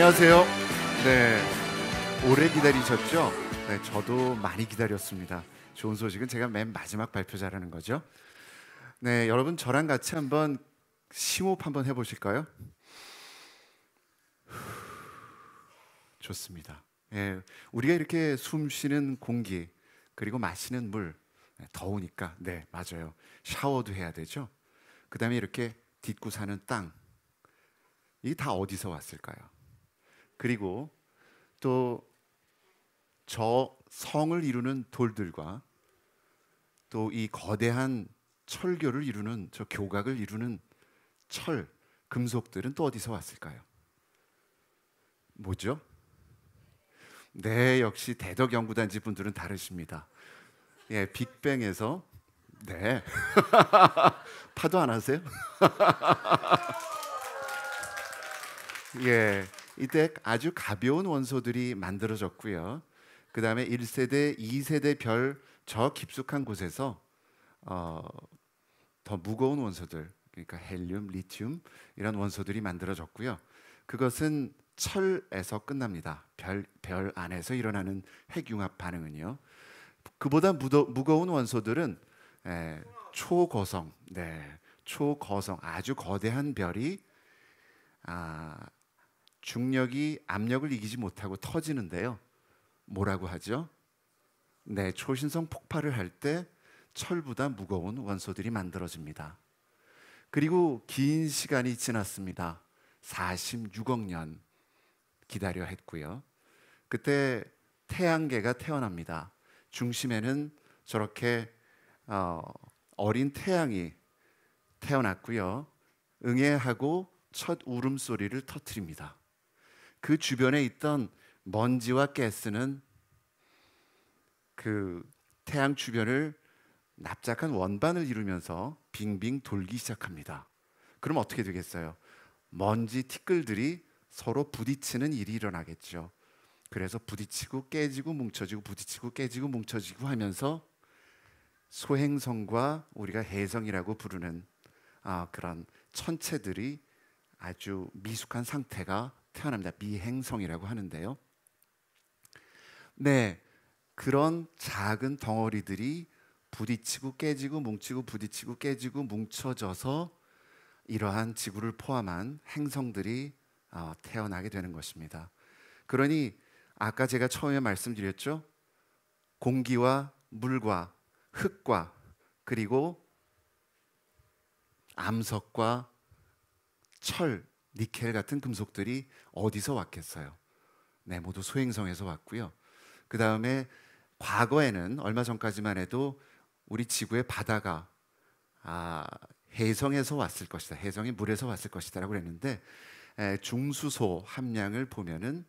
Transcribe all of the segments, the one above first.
안녕하세요. 네. 오래 기다리셨죠? 네, 저도 많이 기다렸습니다. 좋은 소식은 제가 맨 마지막 발표자라는 거죠. 네, 여러분 저랑 같이 한번 심호흡 한번 해 보실까요? 좋습니다. 예, 우리가 이렇게 숨 쉬는 공기 그리고 마시는 물 네, 더우니까 네 맞아요 샤워도 해야 되죠. 그다음에 이렇게 딛고 사는 땅 이게 다 어디서 왔을까요? 그리고 또 저 성을 이루는 돌들과 또 이 거대한 철교를 이루는 저 교각을 이루는 철 금속들은 또 어디서 왔을까요? 뭐죠? 네, 역시 대덕 연구단지 분들은 다르십니다. 예, 빅뱅에서 네. 파도 안 하세요? 예. 이때 아주 가벼운 원소들이 만들어졌고요. 그 다음에 1세대, 2세대 별 저 깊숙한 곳에서 어, 더 무거운 원소들, 그러니까 헬륨, 리튬 이런 원소들이 만들어졌고요. 그것은 철에서 끝납니다. 별, 별 안에서 일어나는 핵융합 반응은요. 그보다 무더, 무거운 원소들은 에, 예, 초거성, 네, 초거성 아주 거대한 별이 아, 중력이 압력을 이기지 못하고 터지는데요. 뭐라고 하죠? 네, 초신성 폭발을 할 때 철보다 무거운 원소들이 만들어집니다. 그리고 긴 시간이 지났습니다. 46억 년 기다려 했고요. 그때 태양계가 태어납니다. 중심에는 저렇게 어, 어린 태양이 태어났고요. 응애하고 첫 울음소리를 터뜨립니다. 그 주변에 있던 먼지와 가스는 그 태양 주변을 납작한 원반을 이루면서 빙빙 돌기 시작합니다. 그럼 어떻게 되겠어요? 먼지 티끌들이 서로 부딪히는 일이 일어나겠죠. 그래서 부딪히고 깨지고 뭉쳐지고 부딪히고 깨지고 뭉쳐지고 하면서 소행성과 우리가 해성이라고 부르는 아, 그런 천체들이 아주 미숙한 상태가 태어납니다. 미행성이라고 하는데요. 네, 그런 작은 덩어리들이 부딪히고 깨지고 뭉치고 부딪히고 깨지고 뭉쳐져서 이러한 지구를 포함한 행성들이 어, 태어나게 되는 것입니다. 그러니 아까 제가 처음에 말씀드렸죠. 공기와 물과 흙과 그리고 암석과 철 니켈 같은 금속들이 어디서 왔겠어요? 네, 모두 소행성에서 왔고요. 그 다음에 과거에는 얼마 전까지만 해도 우리 지구의 바다가 아, 해성에서 왔을 것이다. 해성이 물에서 왔을 것이다라고 그랬는데 중수소 함량을 보면은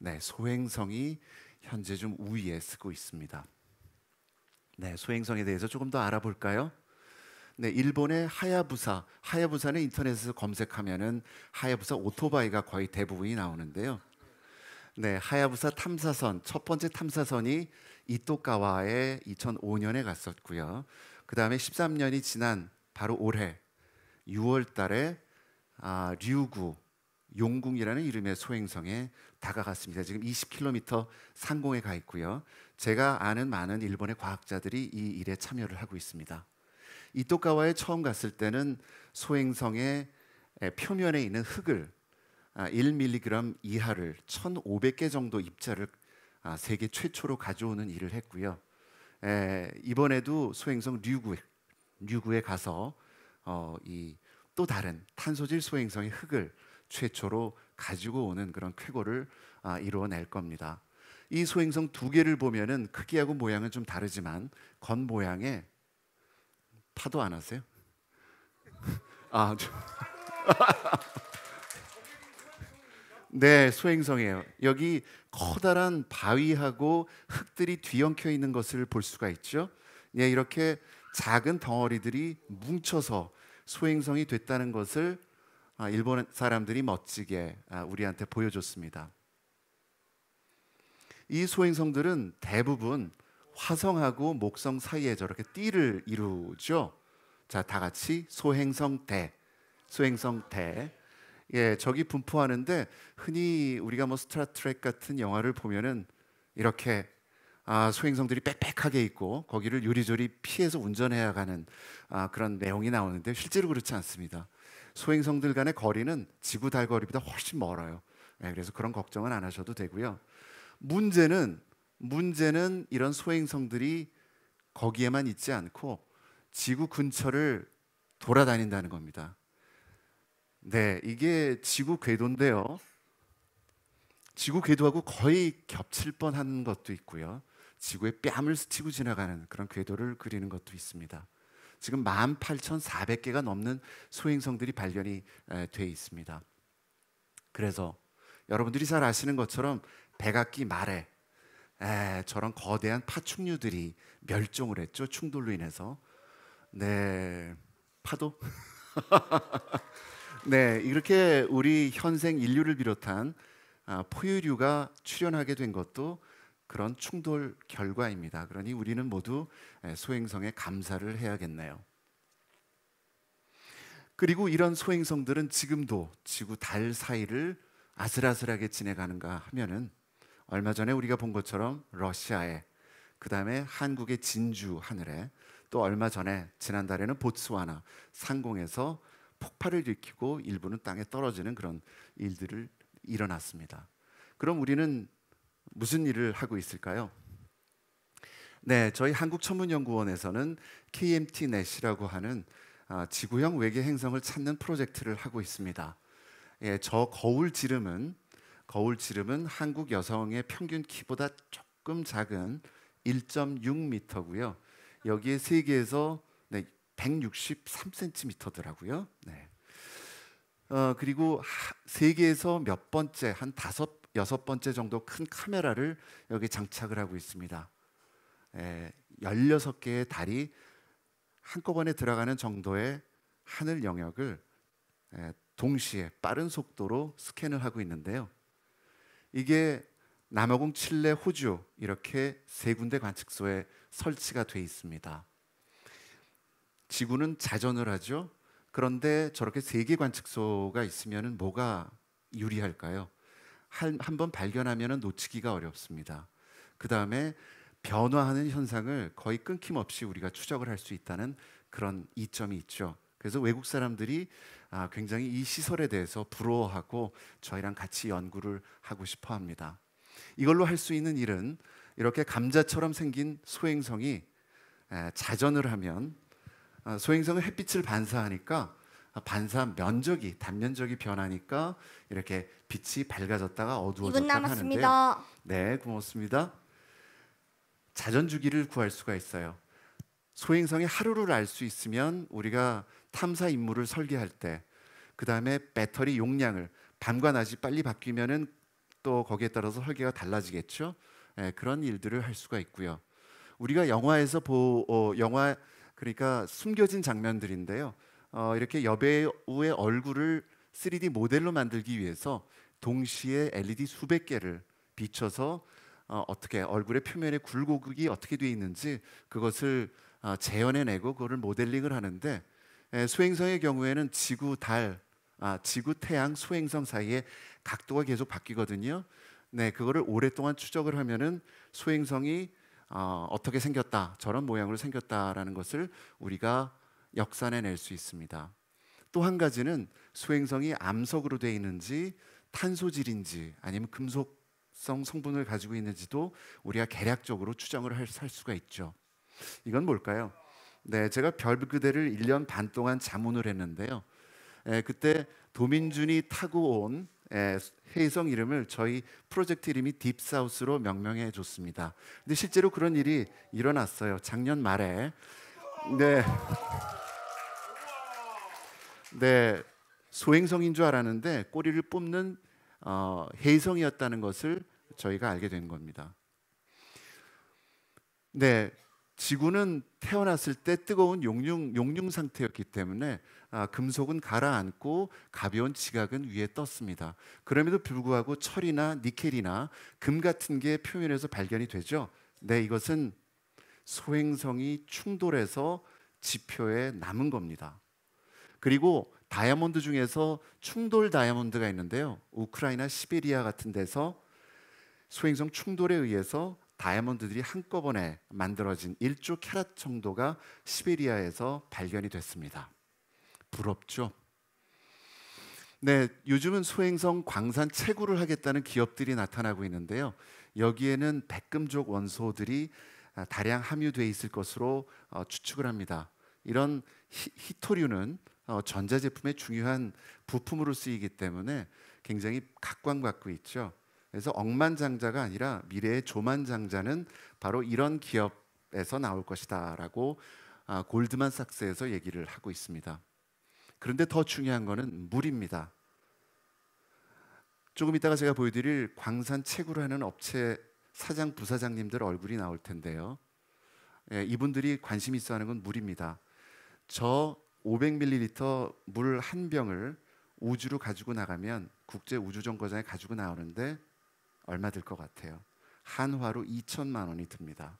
네, 소행성이 현재 좀 우위에 쓰고 있습니다. 네, 소행성에 대해서 조금 더 알아볼까요? 네, 일본의 하야부사, 하야부사는 인터넷에서 검색하면은 하야부사 오토바이가 거의 대부분이 나오는데요. 네, 하야부사 탐사선 첫 번째 탐사선이 이토카와에 2005년에 갔었고요. 그 다음에 13년이 지난 바로 올해 6월달에 아, 류구 용궁이라는 이름의 소행성에 다가갔습니다. 지금 20km 상공에 가 있고요. 제가 아는 많은 일본의 과학자들이 이 일에 참여를 하고 있습니다. 이토카와에 처음 갔을 때는 소행성의 표면에 있는 흙을 1mg 아, 이하를 1,500개 정도 입자를 아, 세계 최초로 가져오는 일을 했고요. 이번에도 소행성 류구에 류구에 가서 어, 이또 다른 탄소질 소행성의 흙을 최초로 가지고 오는 그런 쾌거를 아, 이루어낼 겁니다. 이 소행성 두 개를 보면은 크기하고 모양은 좀 다르지만 겉 모양에 파도 안 하세요? 아, 저... 네, 수행성이에요. 여기 커다란 바위하고 흙들이 뒤엉켜 있는 것을 볼 수가 있죠. 예, 이렇게 작은 덩어리들이 뭉쳐서 소행성이 됐다는 것을 아, 일본 사람들이 멋지게 아, 우리한테 보여줬습니다. 이 소행성들은 대부분 화성하고 목성 사이에 저렇게 띠를 이루죠. 자, 다 같이 소행성 대, 소행성 대. 예, 적이 분포하는데 흔히 우리가 뭐 스타트렉 같은 영화를 보면은 이렇게 아, 소행성들이 빽빽하게 있고 거기를 요리조리 피해서 운전해야 가는 아, 그런 내용이 나오는데 실제로 그렇지 않습니다. 소행성들 간의 거리는 지구 달 거리보다 훨씬 멀어요. 예, 그래서 그런 걱정은 안 하셔도 되고요. 문제는 문제는 이런 소행성들이 거기에만 있지 않고 지구 근처를 돌아다닌다는 겁니다. 네, 이게 지구 궤도인데요. 지구 궤도하고 거의 겹칠 뻔한 것도 있고요. 지구의 뺨을 스치고 지나가는 그런 궤도를 그리는 것도 있습니다. 지금 18,400개가 넘는 소행성들이 발견이 돼 있습니다. 그래서 여러분들이 잘 아시는 것처럼 백악기 말에 에, 저런 거대한 파충류들이 멸종을 했죠. 충돌로 인해서. 네. 파도? 네, 이렇게 우리 현생 인류를 비롯한 아, 포유류가 출현하게 된 것도 그런 충돌 결과입니다. 그러니 우리는 모두 소행성에 감사를 해야겠네요. 그리고 이런 소행성들은 지금도 지구 달 사이를 아슬아슬하게 지내가는가 하면은 얼마 전에 우리가 본 것처럼 러시아에 그 다음에 한국의 진주 하늘에 또 얼마 전에 지난달에는 보츠와나 상공에서 폭발을 일으키고 일부는 땅에 떨어지는 그런 일들을 일어났습니다. 그럼 우리는 무슨 일을 하고 있을까요? 네, 저희 한국천문연구원에서는 KMT n e t 이라고 하는 아, 지구형 외계 행성을 찾는 프로젝트를 하고 있습니다. 예, 저 거울 지름은 거울 지름은 한국 여성의 평균 키보다 조금 작은 1.6m고요. 여기에 세계에서 네, 163cm더라고요. 네. 어, 그리고 하, 세계에서 몇 번째 한 다섯 여섯 번째 정도 큰 카메라를 여기 장착을 하고 있습니다. 에, 16개의 달이 한꺼번에 들어가는 정도의 하늘 영역을 에, 예, 동시에 빠른 속도로 스캔을 하고 있는데요. 이게 남아공, 칠레, 호주 이렇게 세 군데 관측소에 설치가 돼 있습니다. 지구는 자전을 하죠. 그런데 저렇게 세 개 관측소가 있으면 뭐가 유리할까요? 한 번 발견하면 놓치기가 어렵습니다. 그 다음에 변화하는 현상을 거의 끊김없이 우리가 추적을 할 수 있다는 그런 이점이 있죠. 그래서 외국 사람들이 아, 굉장히 이 시설에 대해서 부러워하고 저희랑 같이 연구를 하고 싶어 합니다. 이걸로 할 수 있는 일은 이렇게 감자처럼 생긴 소행성이 자전을 하면 어, 소행성은 햇빛을 반사하니까 아, 반사 면적이 단면적이 변하니까 이렇게 빛이 밝아졌다가 어두워졌다 하는데 네 고맙습니다 자전 주기를 구할 수가 있어요 소행성이 하루를 알 수 있으면 우리가 탐사 임무를 설계할 때, 그 다음에 배터리 용량을 밤과 낮이 빨리 바뀌면은 또 거기에 따라서 설계가 달라지겠죠. 예, 그런 일들을 할 수가 있고요. 우리가 영화에서 보 어, 영화 그러니까 숨겨진 장면들인데요. 어, 이렇게 여배우의 얼굴을 3D 모델로 만들기 위해서 동시에 LED 수백 개를 비춰서 어, 떻게 얼굴의 표면의 굴곡이 어떻게 되어 있는지 그것을 어, 재현해내고 그거 모델링을 하는데 수행성의 경우에는 지구, 달, 아, 지구, 태양, 수행성 사이에 각도가 계속 바뀌거든요. 네, 그거를 오랫동안 추적을 하면은 수행성이 어, 어떻게 생겼다, 저런 모양으로 생겼다라는 것을 우리가 역산해낼 수 있습니다. 또 한 가지는 수행성이 암석으로 되어 있는지 탄소질인지 아니면 금속성 성분을 가지고 있는지도 우리가 계략적으로 추정을 할, 할 수가 있죠. 이건 뭘까요? 네, 제가 별그대를 1년 반 동안 자문을 했는데요. 예, 그때 도민준이 타고 온 예, 해성 이름을 저희 프로젝트 이름이 딥사우스로 명명해 줬습니다. 근데 실제로 그런 일이 일어났어요. 작년 말에. 네. 네. 소행성인 줄 알았는데 꼬리를 뽑는 어, 해성이었다는 것을 저희가 알게 된 겁니다. 네, 지구는 태어났을 때 뜨거운 용융 용융 상태였기 때문에 아, 금속은 가라앉고 가벼운 지각은 위에 떴습니다. 그럼에도 불구하고 철이나 니켈이나 금 같은 게 표면에서 발견이 되죠. 네, 이것은 소행성이 충돌해서 지표에 남은 겁니다. 그리고 다이아몬드 중에서 충돌 다이아몬드가 있는데요. 우크라이나 시베리아 같은 데서 소행성 충돌에 의해서 다이아몬드들이 한꺼번에 만들어진 1조 캐럿 정도가 시베리아에서 발견이 됐습니다. 부럽죠? 네, 요즘은 소행성 광산 채굴을 하겠다는 기업들이 나타나고 있는데요. 여기에는 백금족 원소들이 아, 다량 함유돼 있을 것으로 어, 추측을 합니다. 이런 히, 토류는 어, 전자제품의 중요한 부품으로 쓰이기 때문에 굉장히 각광받고 있죠. 그래서 억만장자가 아니라 미래의 조만장자는 바로 이런 기업에서 나올 것이다라고 아, 골드만삭스에서 얘기를 하고 있습니다. 그런데 더 중요한 것은 물입니다. 조금 이따가 제가 보여드릴 광산 채굴하는 업체 사장 부사장님들 얼굴이 나올 텐데요. 예, 이분들이 관심 있어하는 건 물입니다. 저 500ml 물 한 병을 우주로 가지고 나가면 국제 우주정거장에 가지고 나오는데 얼마 들 것 같아요? 한화로 2천만 원이 듭니다.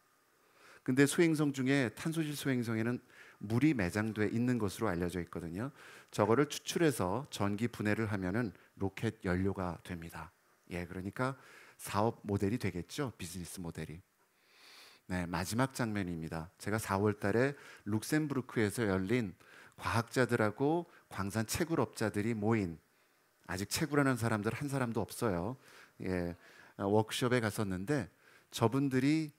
근데 소행성 중에 탄소질 소행성에는 물이 매장돼 있는 것으로 알려져 있거든요. 저거를 추출해서 전기 분해를 하면은 로켓 연료가 됩니다. 예, 그러니까 사업 모델이 되겠죠. 비즈니스 모델이. 네, 마지막 장면입니다. 제가 4월 달에 룩셈부르크에서 열린 과학자들하고 광산 채굴업자들이 모인 아직 채굴하는 사람들 한 사람도 없어요. 예, 어, 워크숍에 갔었는데 저분들이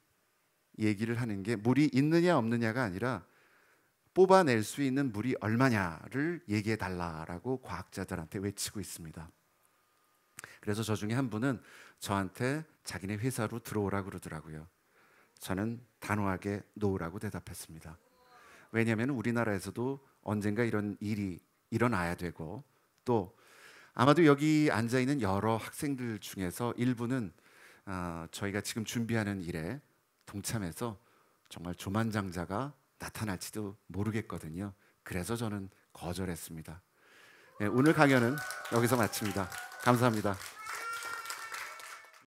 얘기를 하는 게 물이 있느냐 없느냐가 아니라 뽑아낼 수 있는 물이 얼마냐를 얘기해 달라라고 과학자들한테 외치고 있습니다. 그래서 저 중에 한 분은 저한테 자기네 회사로 들어오라 그러더라고요. 저는 단호하게 노라고 대답했습니다. 왜냐하면 우리나라에서도 언젠가 이런 일이 일어나야 되고 또 아마도 여기 앉아 있는 여러 학생들 중에서 일부는 어, 저희가 지금 준비하는 일에 동참해서 정말 조만장자가 나타날지도 모르겠거든요. 그래서 저는 거절했습니다. 네, 오늘 강연은 여기서 마칩니다. 감사합니다.